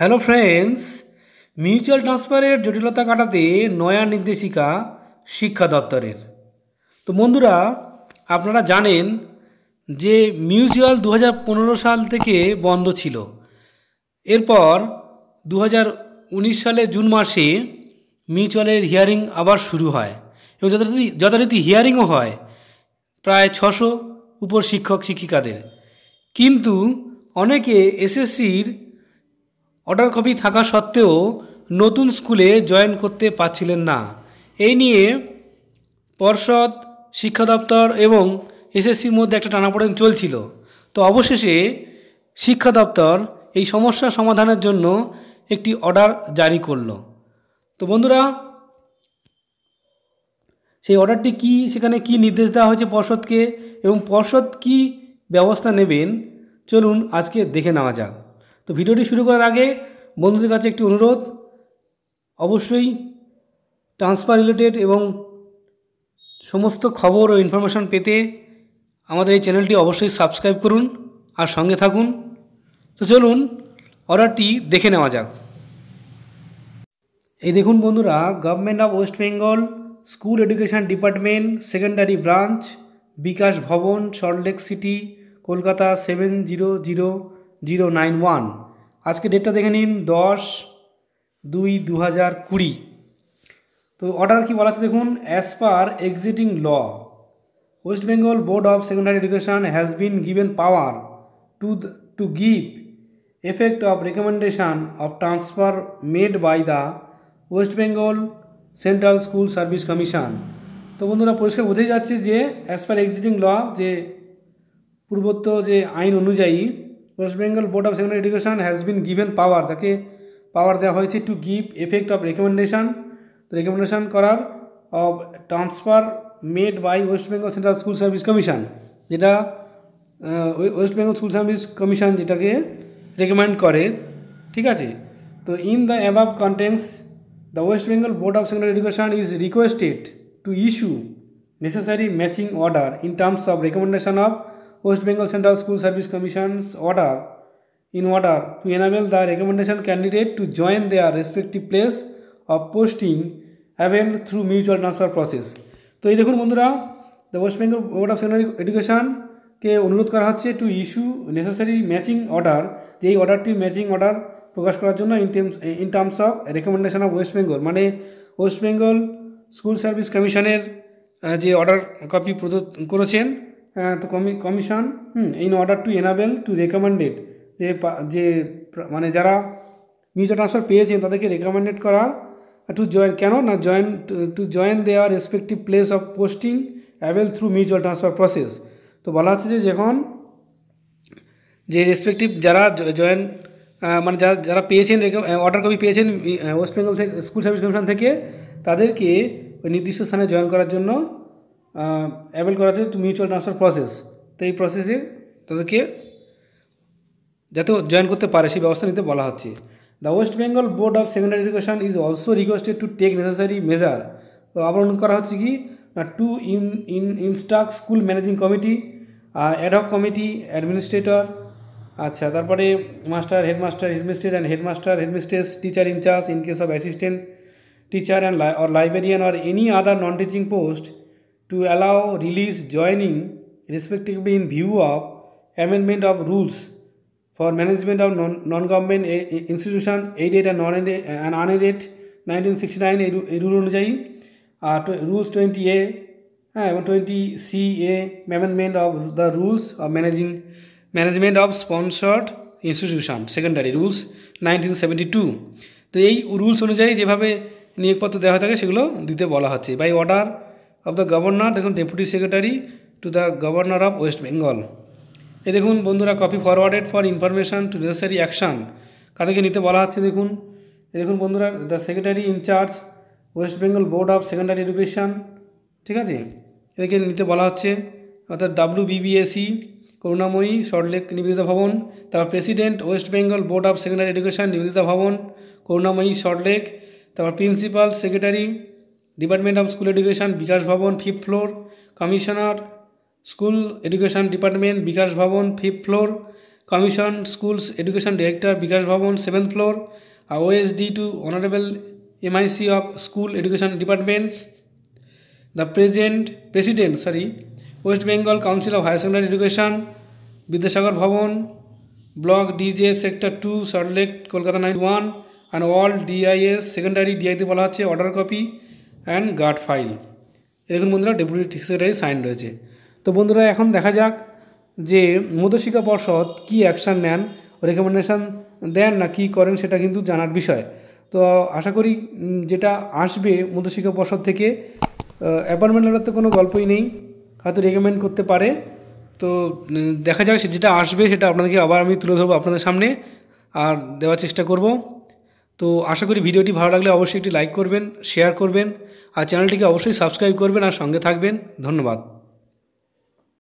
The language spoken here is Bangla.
হ্যালো ফ্রেন্ডস মিউচুয়াল ট্রান্সফারের জটিলতা কাটাতে নয়া নির্দেশিকা শিক্ষা দপ্তরের তো বন্ধুরা আপনারা জানেন যে মিউচুয়াল দু সাল থেকে বন্ধ ছিল এরপর দু সালে জুন মাসে মিউচুয়ালের হিয়ারিং আবার শুরু হয় এবং যথারীতি যথারীতি হিয়ারিংও হয় প্রায় ছশো উপর শিক্ষক শিক্ষিকাদের কিন্তু অনেকে এসএসসির অর্ডার কপি থাকা সত্ত্বেও নতুন স্কুলে জয়েন করতে পারছিলেন না এই নিয়ে পর্ষদ শিক্ষা দপ্তর এবং এসএসসির মধ্যে একটা টানাপোড়েন চলছিল তো অবশেষে শিক্ষা দপ্তর এই সমস্যা সমাধানের জন্য একটি অর্ডার জারি করলো তো বন্ধুরা সেই অর্ডারটি কি সেখানে কি নির্দেশ দেওয়া হয়েছে পর্ষদকে এবং পর্ষদ কি ব্যবস্থা নেবেন চলুন আজকে দেখে নেওয়া যাক তো ভিডিওটি শুরু করার আগে বন্ধুদের কাছে একটি অনুরোধ অবশ্যই ট্রান্সফার রিলেটেড এবং সমস্ত খবর ও ইনফরমেশান পেতে আমাদের এই চ্যানেলটি অবশ্যই সাবস্ক্রাইব করুন আর সঙ্গে থাকুন তো চলুন অর্ডারটি দেখে নেওয়া যাক এই দেখুন বন্ধুরা government of West Bengal school education department secondary branch Bikash Bhavan Salt Lake city Kolkata seven zero zero zero nine one আজকে ডেটটা দেখে নিন দশ দুই দু হাজার কুড়ি তো অর্ডার কি বলা আছে দেখুন as per existing law West Bengal board of secondary education has been given power to to give effect of recommendation of transfer made by the West Bengal central school service commission তো বন্ধুরা পরিষ্কার বোঝাই যাচ্ছে যে অ্যাজ পার এক্সিটিং ল যে পূর্বত্ব যে আইন অনুযায়ী West Bengal board of secondary education has been given power তাকে পাওয়ার দেওয়া হয়েছে to give effect of recommendation recommendation করার of transfer made by West Bengal central school service commission যেটা West Bengal school service commission যেটাকে রেকমেন্ড করে ঠিক আছে তো in the above contents the West Bengal board of secondary education is requested to issue necessary matching order in terms of recommendation of West Bengal Central School Service Commission's order in order to enable the recommendation candidate to join their respective place of posting availed through mutual transfer process তো এই দেখুন বন্ধুরা the West Bengal board of secondary এডুকেশানকে অনুরোধ করা হচ্ছে to issue necessary matching order যে এই অর্ডারটি ম্যাচিং অর্ডার প্রকাশ করার জন্য in terms in terms of recommendation of West Bengal মানে ওয়েস্ট বেঙ্গল স্কুল সার্ভিস কমিশনের যে অর্ডার কপি প্রদত্ত করেছেন হ্যাঁ, তো কমি commission in order to enable to recommended যে যে মানে যারা মিউচুয়াল ট্রান্সফার পেয়েছেন তাদেরকে রেকমেন্ডেড করার টু জয়েন কেন না জয়েন টু জয়েন দেওয়ার respective place of posting avail through mutual transfer process তো বলা হচ্ছে যে যখন যে রেসপেক্টিভ যারা জয়েন মানে যারা যারা পেয়েছেন অর্ডার কপি পেয়েছেন ওয়েস্ট বেঙ্গল থেকে স্কুল সার্ভিস কমিশন থেকে তাদেরকে ওই নির্দিষ্ট স্থানে জয়েন করার জন্য অ্যাভেল করা হচ্ছে মিউচুয়াল ট্রান্সফার প্রসেস তো এই প্রসেসে তাদেরকে যাতে জয়েন করতে পারে সেই ব্যবস্থা নিতে বলা হচ্ছে the West Bengal board of secondary education is also requested to take necessary measure তো আবার অনুরোধ করা হচ্ছে কি না to in in instruct school managing committee ad hoc committee administrator আচ্ছা তারপরে master headmaster headmistress and headmaster headmistress teacher in charge in case of assistant teacher and লাই or librarian or any other non teaching post to allow release joining respectively in view of amendment of rules for management of non-government eh, eh, institution aided and non-aided eh, and unaided 1969 এই রুল অনুযায়ী আর রুলস টোয়েন্টি এ হ্যাঁ এবং twenty C a amendment of the rules of managing management of sponsored institution secondary rules nineteen seventy two তো এই রুলস অনুযায়ী যেভাবে নিয়োগপত্র দেওয়া থাকে সেগুলো দিতে বলা হচ্ছে by order of the governor দেখুন deputy secretary to the governor of West Bengal এ দেখুন বন্ধুরা copy forwarded for information to necessary action কাদেরকে নিতে বলা হচ্ছে দেখুন এ দেখুন বন্ধুরা the secretary in charge West Bengal board of secondary education ঠিক আছে এদেরকে নিতে বলা হচ্ছে অর্থাৎ ডাব্লু বিবিএসি করুণাময়ী সল্টলেক নিবেদিতা ভবন তারপর president West Bengal board of secondary education Nivedita Bhavan Karunamoyee Salt Lake তারপর principal secretary department of school education Bikash Bhavan fifth floor commissioner school education department Bikash Bhavan fifth floor commission schools education director Bikash Bhavan seventh floor আর OSD to honourable MIC of school education department the present president sorry West Bengal council of higher secondary education Vidyasagar Bhavan block DJ sector two Salt Lake Kolkata nine one and world DIS secondary ডিআইতে বলা হচ্ছে order copy and guard file এখন বন্ধুরা ডেপুটি সেক্রেটারি সাইন রয়েছে তো বন্ধুরা এখন দেখা যাক যে মধুশিকা পর্ষদ কি অ্যাকশান নেন রেকমেন্ডেশান দেন না কি করেন সেটা কিন্তু জানার বিষয় তো আশা করি যেটা আসবে মধুশিকা পর্ষদ থেকে অ্যাপয়েন্টমেন্ট লেটার তো কোনো গল্পই নেই হয়তো রেকমেন্ড করতে পারে তো দেখা যাক যেটা আসবে সেটা আপনাদেরকে আবার আমি তুলে ধরবো আপনাদের সামনে আর দেওয়ার চেষ্টা করব তো আশা করি ভিডিওটি ভালো লাগলে অবশ্যই একটি লাইক করবেন শেয়ার করবেন আর চ্যানেলটিকে অবশ্যই সাবস্ক্রাইব করবেন আর সঙ্গে থাকবেন ধন্যবাদ